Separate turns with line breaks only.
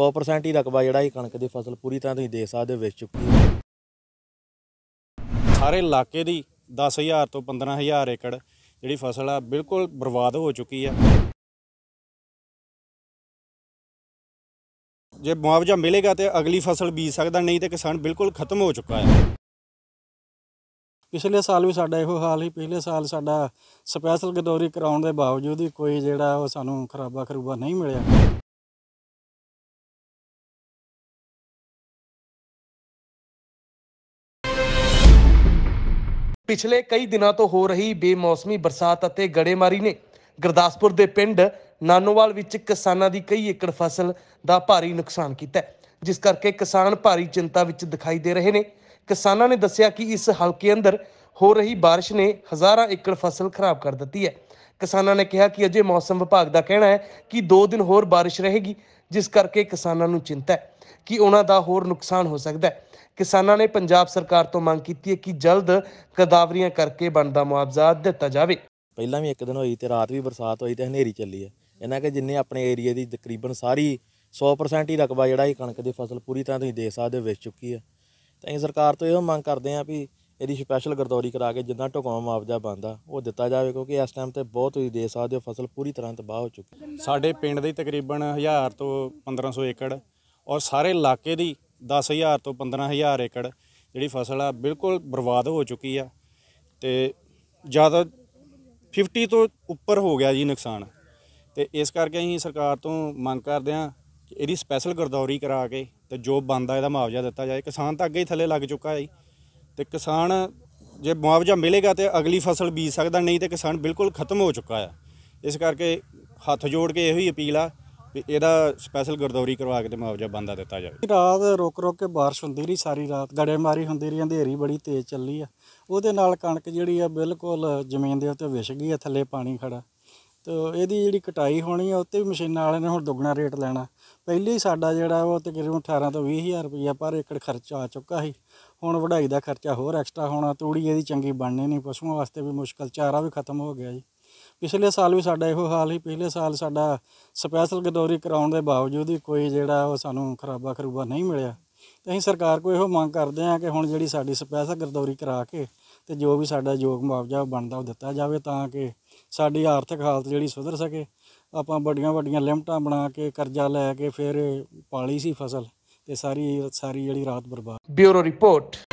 100% ਹੀ ਰਕਬਾ ਜਿਹੜਾ ਇਹ ਕਣਕ ਦੀ ਫਸਲ ਪੂਰੀ ਤਰ੍ਹਾਂ ਤੁਸੀਂ ਦੇਖ ਸਕਦੇ ਹੋ ਚੁੱਕੀ ਹੈ
ਸਾਰੇ ਇਲਾਕੇ ਦੀ 10000 ਤੋਂ 15000 ਏਕੜ ਜਿਹੜੀ ਫਸਲ ਆ ਬਿਲਕੁਲ ਬਰਬਾਦ ਹੋ ਚੁੱਕੀ ਆ ਜੇ ਮੁਆਵਜ਼ਾ ਮਿਲੇਗਾ ਤੇ ਅਗਲੀ ਫਸਲ ਬੀਜ ਸਕਦਾ ਨਹੀਂ ਤੇ ਕਿਸਾਨ ਬਿਲਕੁਲ ਖਤਮ ਹੋ ਚੁੱਕਾ ਹੈ
ਪਿਛਲੇ ਸਾਲ ਵੀ ਸਾਡਾ ਇਹੋ ਹਾਲ ਹੀ ਪਿਛਲੇ ਸਾਲ ਸਾਡਾ ਸਪੈਸ਼ਲ ਗਦੌਰੀ
ਕਰਾਉਣ ਦੇ ਬਾਵਜੂਦ ਵੀ ਕੋਈ ਜਿਹੜਾ ਉਹ ਸਾਨੂੰ ਖਰਾਬਾ ਖਰੂਬਾ ਨਹੀਂ ਮਿਲਿਆ ਪਿਛਲੇ ਕਈ ਦਿਨਾਂ ਤੋਂ ਹੋ ਰਹੀ ਬੇਮੌਸਮੀ ਬਰਸਾਤ ਅਤੇ ਗੜੇਮਾਰੀ ਨੇ ਗੁਰਦਾਸਪੁਰ ਦੇ ਪਿੰਡ ਨਾਨੋਵਾਲ ਵਿੱਚ ਕਿਸਾਨਾਂ ਦੀ ਕਈ ਏਕੜ ਫਸਲ ਦਾ ਭਾਰੀ ਨੁਕਸਾਨ ਕੀਤਾ ਜਿਸ ਕਰਕੇ ਕਿਸਾਨ ਭਾਰੀ ਚਿੰਤਾ ਵਿੱਚ ਦਿਖਾਈ ਦੇ ਰਹੇ ਨੇ ਕਿਸਾਨਾਂ ਨੇ ਦੱਸਿਆ ਕਿ ਇਸ ਹਲਕੇ ਅੰਦਰ ਹੋ ਰਹੀ بارش ਨੇ ਹਜ਼ਾਰਾਂ ਏਕੜ ਫਸਲ ਖਰਾਬ ਕਰ ਦਿੱਤੀ ਹੈ ਕਿਸਾਨਾਂ ਨੇ ਕਿਹਾ ਕਿ ਅਜੇ ਮੌਸਮ ਵਿਭਾਗ ਦਾ ਕਹਿਣਾ ਹੈ ਕਿ 2 ਦਿਨ ਹੋਰ بارش ਰਹੇਗੀ ਜਿਸ ਕਰਕੇ ਕਿਸਾਨਾਂ ਨੂੰ ਚਿੰਤਾ ਹੈ ਕਿ ਉਹਨਾਂ ਦਾ ਹੋਰ ਨੁਕਸਾਨ ਹੋ ਸਕਦਾ ਹੈ ਕਿਸਾਨਾਂ ਨੇ ਪੰਜਾਬ ਸਰਕਾਰ ਤੋਂ ਮੰਗ
ਕੀਤੀ ਹੈ ਕਿ ਜਲਦ ਕਦਾਵਰੀਆਂ ਕਰਕੇ ਬਣਦਾ ਮੁਆਵਜ਼ਾ ਦਿੱਤਾ ਜਾਵੇ ਪਹਿਲਾਂ ਵੀ ਇੱਕ ਦਿਨ ਹੋਈ ਤੇ ਰਾਤ ਵੀ ਬਰਸਾਤ ਹੋਈ ਤੇ ਹਨੇਰੀ ਚੱਲੀ ਹੈ ਇਹਨਾਂ ਕਿ ਜਿੰਨੇ ਆਪਣੇ ਏਰੀਆ ਦੀ ਤਕਰੀਬਨ ਸਾਰੀ 100% ਹੀ ਰਕਬਾ ਜਿਹੜਾ ਇਹ ਕਣਕ ਦੀ ਫਸਲ ਪੂਰੀ ਤਰ੍ਹਾਂ ਤੁਸੀਂ ਦੇਖ ਸਕਦੇ ਹੋ ਵੇਚ ਚੁੱਕੀ ਹੈ ਤਾਂ ਇਹ ਸਰਕਾਰ ਤੋਂ ਇਹੋ ਮੰਗ ਕਰਦੇ ਆਂ ਵੀ ਇਹਦੀ ਸਪੈਸ਼ਲ ਗਰਦੌਰੀ ਕਰਾ ਕੇ ਜਿੱਦਾਂ ਟੁਕਾਉ ਮੁਆਵਜ਼ਾ ਬੰਦਾ ਉਹ ਦਿੱਤਾ ਜਾਵੇ ਕਿਉਂਕਿ ਇਸ ਟਾਈਮ ਤੇ ਬਹੁਤ ਤੁਸੀਂ ਦੇ ਸਕਦੇ ਹੋ ਫਸਲ ਪੂਰੀ ਤਰ੍ਹਾਂ ਤਬਾਹ ਹੋ ਚੁੱਕੀ
ਸਾਡੇ ਪਿੰਡ ਦੇ ਤਕਰੀਬਨ 1000 ਤੋਂ 1500 ਏਕੜ ਔਰ ਸਾਰੇ ਇਲਾਕੇ ਦੀ 10000 ਤੋਂ 15000 ਏਕੜ ਜਿਹੜੀ ਫਸਲ ਆ ਬਿਲਕੁਲ ਬਰਬਾਦ ਹੋ ਚੁੱਕੀ ਆ ਤੇ ਜ਼ਿਆਦਾ 50 ਤੋਂ ਉੱਪਰ ਹੋ ਗਿਆ ਜੀ ਨੁਕਸਾਨ ਤੇ ਇਸ ਕਰਕੇ ਅਸੀਂ ਸਰਕਾਰ ਤੋਂ ਮੰਗ ਕਰਦੇ ਆ ਕਿ ਇਹਦੀ ਸਪੈਸ਼ਲ ਗਰਦੌਰੀ ਕਰਾ ਕੇ ਤੇ ਜੋ ਬੰਦਾ ਇਹਦਾ ਮੁਆਵਜ਼ਾ ਦਿੱਤਾ ਜਾਏ ਕਿਸਾਨ ਤਾਂ ਅੱਗੇ ਹੀ ਥੱਲੇ ਲੱਗ ਚੁੱਕਾ ਹੈ ਤੇ ਕਿਸਾਨ ਜੇ ਮੁਆਵਜ਼ਾ ਮਿਲੇਗਾ ਤੇ ਅਗਲੀ ਫਸਲ ਬੀਜ ਸਕਦਾ ਨਹੀਂ ਤੇ ਕਿਸਾਨ ਬਿਲਕੁਲ ਖਤਮ ਹੋ ਚੁੱਕਾ ਆ ਇਸ ਕਰਕੇ ਹੱਥ ਜੋੜ ਕੇ ਇਹੋ ਹੀ ਅਪੀਲ ਆ ਵੀ ਇਹਦਾ ਸਪੈਸ਼ਲ ਗਰਦੌਰੀ ਕਰਵਾ ਕੇ ਤੇ ਮੁਆਵਜ਼ਾ ਬੰਦਾ ਦਿੱਤਾ ਜਾਵੇ
ਰਾਤ ਰੋਕ ਰੋਕ ਕੇ بارش ਹੁੰਦੀ ਰਹੀ ਸਾਰੀ ਰਾਤ ਗੜੇਮਾਰੀ ਹੁੰਦੀ ਰਹੀ ਅੰਧੇਰੀ ਬੜੀ ਤੇਜ਼ ਚੱਲੀ ਆ ਉਹਦੇ ਨਾਲ ਕਣਕ ਜਿਹੜੀ ਆ ਬਿਲਕੁਲ ਜ਼ਮੀਨ ਦੇ ਉੱਤੇ ਵਿਛ ਗਈ ਆ ਥੱਲੇ ਪਾਣੀ ਖੜਾ ਤੇ ਇਹਦੀ ਜਿਹੜੀ ਕਟਾਈ ਹੋਣੀ ਆ ਉੱਤੇ ਵੀ ਮਸ਼ੀਨਾਂ ਵਾਲੇ ਨੇ ਹੁਣ ਦੁੱਗਣਾ ਰੇਟ ਲੈਣਾ ਪਹਿਲੇ ਹੀ ਸਾਡਾ ਜਿਹੜਾ ਉਹ ਤਕਰੀਬਨ 18 ਤੋਂ 20000 ਰੁਪਇਆ ਪਰ ਏਕੜ ਖਰਚਾ ਆ ਚੁੱਕਾ ਸੀ ਹੁਣ ਵਢਾਈ ਦਾ ਖਰਚਾ ਹੋਰ ਐਕਸਟਰਾ ਹੋਣਾ ਤੂੜੀ ਇਹਦੀ ਚੰਗੀ ਬਣਨੀ ਨਹੀਂ ਪਸ਼ੂਆਂ ਵਾਸਤੇ ਵੀ ਮੁਸ਼ਕਲ ਚਾਰਾ ਵੀ ਖਤਮ ਹੋ ਗਿਆ ਜੀ ਪਿਛਲੇ ਸਾਲ ਵੀ ਸਾਡਾ ਇਹੋ ਹਾਲ ਹੀ ਪਿਛਲੇ ਸਾਲ ਸਾਡਾ ਸਪੈਸ਼ਲ ਗਦੋਰੀ ਕਰਾਉਣ ਦੇ ਬਾਵਜੂਦ ਵੀ ਕੋਈ ਜਿਹੜਾ ਉਹ ਸਾਨੂੰ ਖਰਾਬਾ ਖਰੂਬਾ ਨਹੀਂ ਮਿਲਿਆ ਤੇ ਅਸੀਂ ਸਰਕਾਰ ਕੋਲ ਇਹੋ ਮੰਗ ਕਰਦੇ ਹਾਂ ਕਿ ਹੁਣ ਜਿਹੜੀ ਸਾਡੀ ਸਪੈਸ਼ਲ ਗਦੋਰੀ ਕਰਾ ਕੇ ਤੇ ਜੋ ਵੀ ਸਾਡਾ ਯੋਗ ਮੁਆਵਜ਼ਾ ਬਣਦਾ ਉਹ ਦਿੱਤਾ ਜਾਵੇ ਤਾਂ ਕਿ ਸਾਡੀ ਆਰਥਿਕ ਹਾਲਤ ਜਿਹੜੀ ਸੁਧਰ ਸਕੇ ਆਪਾਂ ਵੱਡੀਆਂ ਵੱਡੀਆਂ ਲਿਮਟਾਂ ਬਣਾ ਕੇ ਕਰਜ਼ਾ ਲੈ ਕੇ ਫਿਰ ਪਾਲੀ ਸੀ ਫਸਲ ਤੇ ਸਾਰੀ ਸਾਰੀ ਜਿਹੜੀ ਰਾਤ ਬਰਬਾਦ
ਬਿਊਰੋ
ਰਿਪੋਰਟ